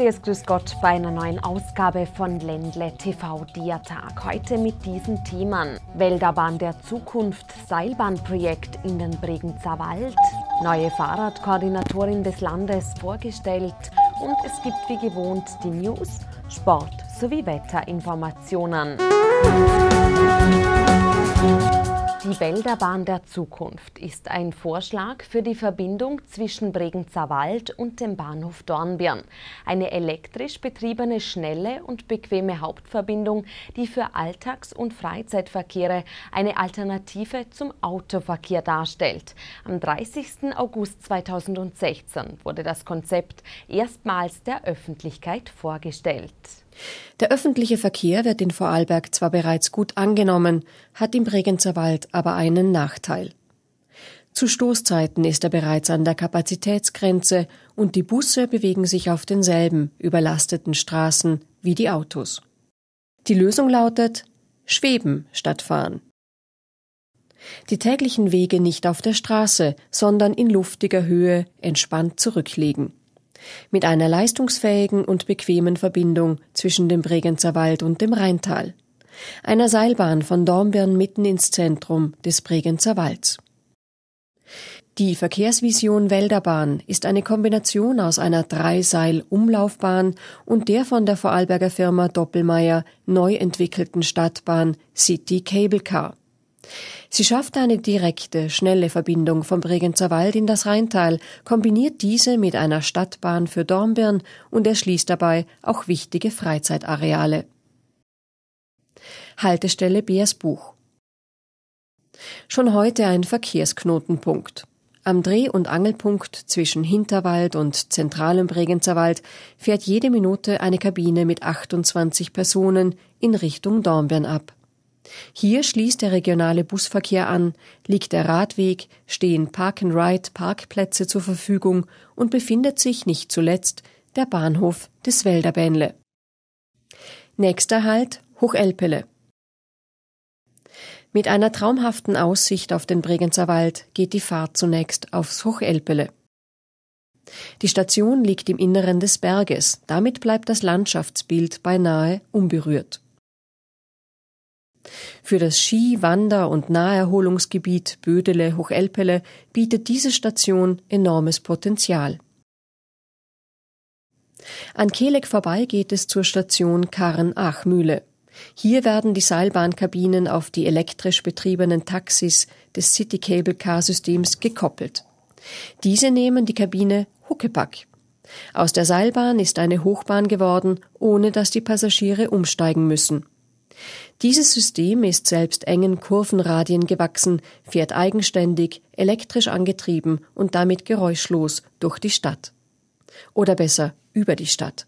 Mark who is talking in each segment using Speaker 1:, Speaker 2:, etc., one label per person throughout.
Speaker 1: herzliches Grüß Gott bei einer neuen Ausgabe von Ländle TV Diatag. Heute mit diesen Themen: Wälderbahn der Zukunft, Seilbahnprojekt in den Bregenzer Wald, neue Fahrradkoordinatorin des Landes vorgestellt und es gibt wie gewohnt die News, Sport sowie Wetterinformationen. Musik die Wälderbahn der Zukunft ist ein Vorschlag für die Verbindung zwischen Bregenzer Wald und dem Bahnhof Dornbirn. Eine elektrisch betriebene, schnelle und bequeme Hauptverbindung, die für Alltags- und Freizeitverkehre eine Alternative zum Autoverkehr darstellt. Am 30. August 2016 wurde das Konzept erstmals der Öffentlichkeit vorgestellt.
Speaker 2: Der öffentliche Verkehr wird in Vorarlberg zwar bereits gut angenommen, hat im Bregenzer Wald aber einen Nachteil. Zu Stoßzeiten ist er bereits an der Kapazitätsgrenze und die Busse bewegen sich auf denselben überlasteten Straßen wie die Autos. Die Lösung lautet Schweben statt fahren. Die täglichen Wege nicht auf der Straße, sondern in luftiger Höhe entspannt zurücklegen mit einer leistungsfähigen und bequemen Verbindung zwischen dem Bregenzer Wald und dem Rheintal, einer Seilbahn von Dornbirn mitten ins Zentrum des Bregenzer Walds. Die Verkehrsvision Wälderbahn ist eine Kombination aus einer Dreiseil-Umlaufbahn und der von der Vorarlberger Firma Doppelmayr neu entwickelten Stadtbahn City Cable Car. Sie schafft eine direkte, schnelle Verbindung vom Bregenzer Wald in das Rheintal, kombiniert diese mit einer Stadtbahn für Dornbirn und erschließt dabei auch wichtige Freizeitareale. Haltestelle Buch Schon heute ein Verkehrsknotenpunkt. Am Dreh- und Angelpunkt zwischen Hinterwald und zentralem Bregenzerwald fährt jede Minute eine Kabine mit 28 Personen in Richtung Dornbirn ab. Hier schließt der regionale Busverkehr an, liegt der Radweg, stehen Park-and-Ride-Parkplätze zur Verfügung und befindet sich nicht zuletzt der Bahnhof des Wälderbähnle. Nächster Halt Hochelpele. Mit einer traumhaften Aussicht auf den Bregenzer Wald geht die Fahrt zunächst aufs Hochelpele. Die Station liegt im Inneren des Berges, damit bleibt das Landschaftsbild beinahe unberührt. Für das Ski-, Wander- und Naherholungsgebiet Bödele-Hochelpele bietet diese Station enormes Potenzial. An Kelek vorbei geht es zur Station Karren-Achmühle. Hier werden die Seilbahnkabinen auf die elektrisch betriebenen Taxis des City Cable Car Systems gekoppelt. Diese nehmen die Kabine Huckepack. Aus der Seilbahn ist eine Hochbahn geworden, ohne dass die Passagiere umsteigen müssen. Dieses System ist selbst engen Kurvenradien gewachsen, fährt eigenständig, elektrisch angetrieben und damit geräuschlos durch die Stadt. Oder besser, über die Stadt.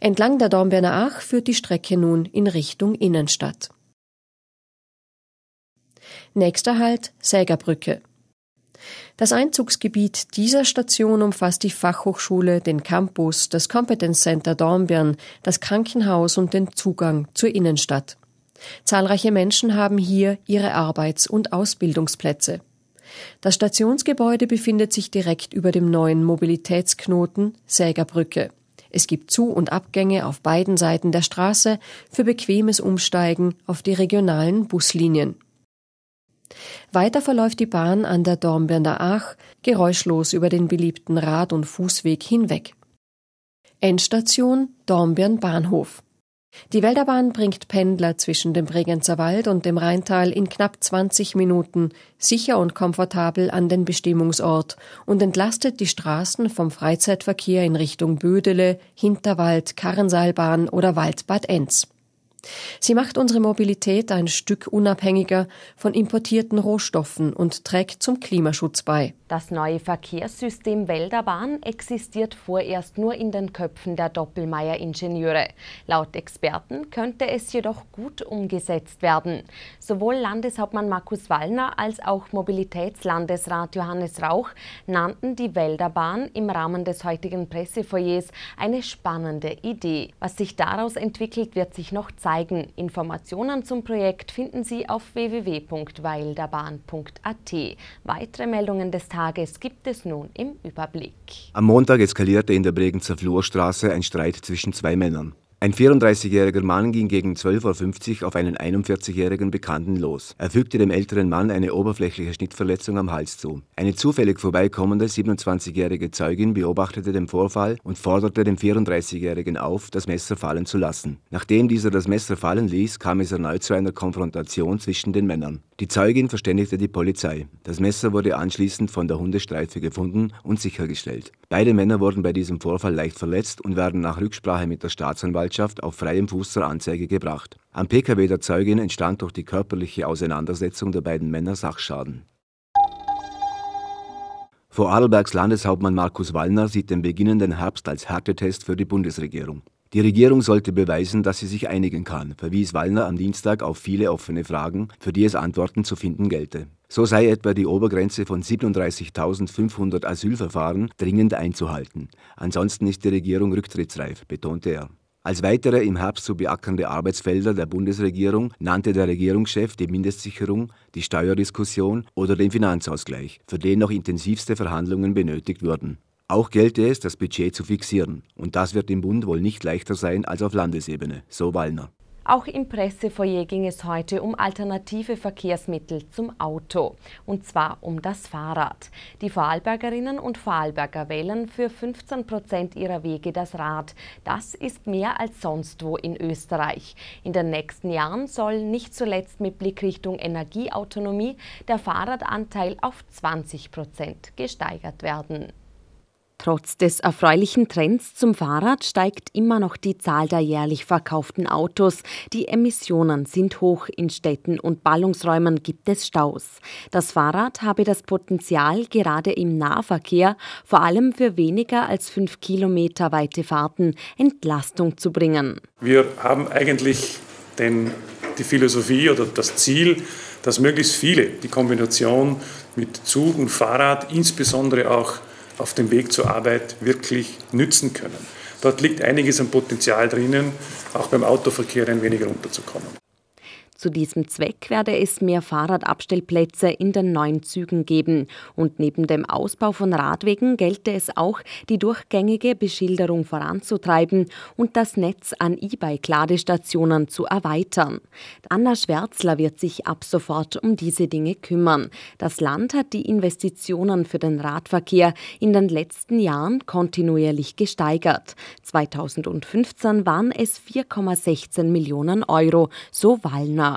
Speaker 2: Entlang der Dornberner Ach führt die Strecke nun in Richtung Innenstadt. Nächster Halt Sägerbrücke. Das Einzugsgebiet dieser Station umfasst die Fachhochschule, den Campus, das Competence Center Dornbirn, das Krankenhaus und den Zugang zur Innenstadt. Zahlreiche Menschen haben hier ihre Arbeits- und Ausbildungsplätze. Das Stationsgebäude befindet sich direkt über dem neuen Mobilitätsknoten Sägerbrücke. Es gibt Zu- und Abgänge auf beiden Seiten der Straße für bequemes Umsteigen auf die regionalen Buslinien. Weiter verläuft die Bahn an der Dornbirner Ach geräuschlos über den beliebten Rad- und Fußweg hinweg. Endstation Dornbirn Bahnhof. Die Wälderbahn bringt Pendler zwischen dem Bregenzer Wald und dem Rheintal in knapp 20 Minuten sicher und komfortabel an den Bestimmungsort und entlastet die Straßen vom Freizeitverkehr in Richtung Bödele, Hinterwald, Karrenseilbahn oder Waldbad Enz. Sie macht unsere Mobilität ein Stück unabhängiger von importierten Rohstoffen und trägt zum Klimaschutz bei. Das neue Verkehrssystem
Speaker 1: Wälderbahn existiert
Speaker 2: vorerst nur in den Köpfen der
Speaker 1: Doppelmeier-Ingenieure. Laut Experten könnte es jedoch gut umgesetzt werden. Sowohl Landeshauptmann Markus Wallner als auch Mobilitätslandesrat Johannes Rauch nannten die Wälderbahn im Rahmen des heutigen Pressefoyers eine spannende Idee. Was sich daraus entwickelt, wird sich noch zeigen. Informationen zum Projekt finden Sie auf www.wälderbahn.at. Weitere Meldungen des Tages Tages gibt es nun im Überblick.
Speaker 3: Am Montag eskalierte in der Bregenzer Flurstraße ein Streit zwischen zwei Männern. Ein 34-jähriger Mann ging gegen 12.50 Uhr auf einen 41-jährigen Bekannten los. Er fügte dem älteren Mann eine oberflächliche Schnittverletzung am Hals zu. Eine zufällig vorbeikommende 27-jährige Zeugin beobachtete den Vorfall und forderte den 34-jährigen auf, das Messer fallen zu lassen. Nachdem dieser das Messer fallen ließ, kam es erneut zu einer Konfrontation zwischen den Männern. Die Zeugin verständigte die Polizei. Das Messer wurde anschließend von der Hundestreife gefunden und sichergestellt. Beide Männer wurden bei diesem Vorfall leicht verletzt und werden nach Rücksprache mit der Staatsanwaltschaft Staatsanwaltschaft auf freiem Fuß zur Anzeige gebracht. Am Pkw der Zeugin entstand durch die körperliche Auseinandersetzung der beiden Männer Sachschaden. Vorarlbergs Landeshauptmann Markus Wallner sieht den beginnenden Herbst als Härtetest für die Bundesregierung. Die Regierung sollte beweisen, dass sie sich einigen kann, verwies Wallner am Dienstag auf viele offene Fragen, für die es Antworten zu finden gelte. So sei etwa die Obergrenze von 37.500 Asylverfahren dringend einzuhalten. Ansonsten ist die Regierung rücktrittsreif, betonte er. Als weitere im Herbst zu beackernde Arbeitsfelder der Bundesregierung nannte der Regierungschef die Mindestsicherung, die Steuerdiskussion oder den Finanzausgleich, für den noch intensivste Verhandlungen benötigt würden. Auch gelte es, das Budget zu fixieren, und das wird im Bund wohl nicht leichter sein als auf Landesebene, so Wallner.
Speaker 1: Auch im Pressefoyer ging es heute um alternative Verkehrsmittel zum Auto, und zwar um das Fahrrad. Die Vorarlbergerinnen und Vorarlberger wählen für 15 Prozent ihrer Wege das Rad. Das ist mehr als sonst wo in Österreich. In den nächsten Jahren soll nicht zuletzt mit Blick Richtung Energieautonomie der Fahrradanteil auf 20 Prozent gesteigert werden. Trotz des erfreulichen Trends zum Fahrrad steigt immer noch die Zahl der jährlich verkauften Autos. Die Emissionen sind hoch. In Städten und Ballungsräumen gibt es Staus. Das Fahrrad habe das Potenzial, gerade im Nahverkehr, vor allem für weniger als fünf Kilometer weite Fahrten, Entlastung zu bringen.
Speaker 3: Wir haben eigentlich den, die Philosophie oder das Ziel, dass möglichst viele die Kombination mit Zug und Fahrrad, insbesondere auch auf dem Weg zur Arbeit wirklich nützen können. Dort liegt einiges an Potenzial drinnen, auch beim Autoverkehr ein wenig runterzukommen.
Speaker 1: Zu diesem Zweck werde es mehr Fahrradabstellplätze in den neuen Zügen geben. Und neben dem Ausbau von Radwegen gelte es auch, die durchgängige Beschilderung voranzutreiben und das Netz an E-Bike-Ladestationen zu erweitern. Anna Schwärzler wird sich ab sofort um diese Dinge kümmern. Das Land hat die Investitionen für den Radverkehr in den letzten Jahren kontinuierlich gesteigert. 2015 waren es 4,16 Millionen Euro, so Wallner.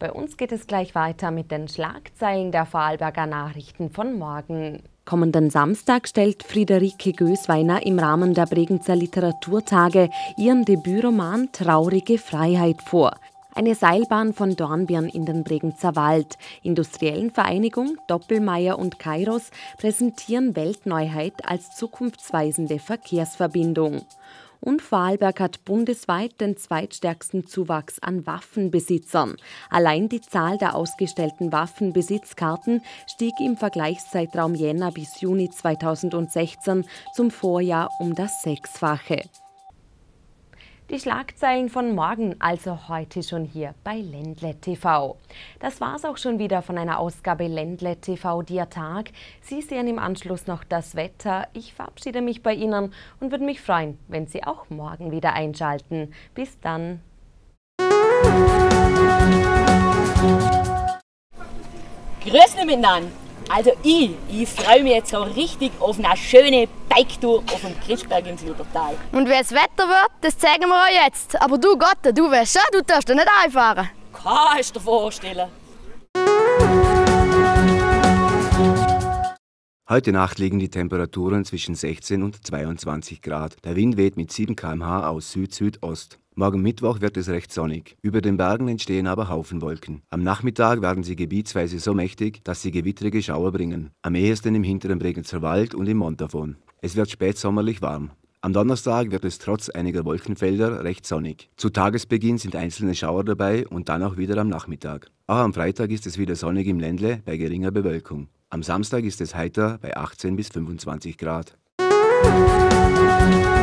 Speaker 1: Bei uns geht es gleich weiter mit den Schlagzeilen der Vorarlberger Nachrichten von morgen. Kommenden Samstag stellt Friederike Gösweiner im Rahmen der Bregenzer Literaturtage ihren Debütroman Traurige Freiheit vor. Eine Seilbahn von Dornbirn in den Bregenzer Wald. Industriellen Vereinigung, Doppelmeier und Kairos präsentieren Weltneuheit als zukunftsweisende Verkehrsverbindung und Vorarlberg hat bundesweit den zweitstärksten Zuwachs an Waffenbesitzern. Allein die Zahl der ausgestellten Waffenbesitzkarten stieg im Vergleichszeitraum Jänner bis Juni 2016 zum Vorjahr um das Sechsfache. Die Schlagzeilen von morgen, also heute schon hier bei Ländle TV. Das war's auch schon wieder von einer Ausgabe Ländle TV, der Tag. Sie sehen im Anschluss noch das Wetter. Ich verabschiede mich bei Ihnen und würde mich freuen, wenn Sie auch morgen wieder einschalten. Bis dann. Grüß miteinander. Also ich, ich freue mich jetzt so richtig auf eine schöne Bike-Tour auf dem Christberg ins Luthertal. Und wie es Wetter wird, das zeigen wir euch jetzt. Aber du Gott, du weißt schon, du darfst ja nicht einfahren.
Speaker 2: Kannst du dir vorstellen.
Speaker 3: Heute Nacht liegen die Temperaturen zwischen 16 und 22 Grad. Der Wind weht mit 7 km/h aus Süd-Südost. Morgen Mittwoch wird es recht sonnig. Über den Bergen entstehen aber Haufenwolken. Am Nachmittag werden sie gebietsweise so mächtig, dass sie gewittrige Schauer bringen. Am ehesten im hinteren Bregenzer Wald und im Montafon. Es wird spätsommerlich warm. Am Donnerstag wird es trotz einiger Wolkenfelder recht sonnig. Zu Tagesbeginn sind einzelne Schauer dabei und dann auch wieder am Nachmittag. Auch am Freitag ist es wieder sonnig im Ländle bei geringer Bewölkung. Am Samstag ist es heiter bei 18 bis 25 Grad. Musik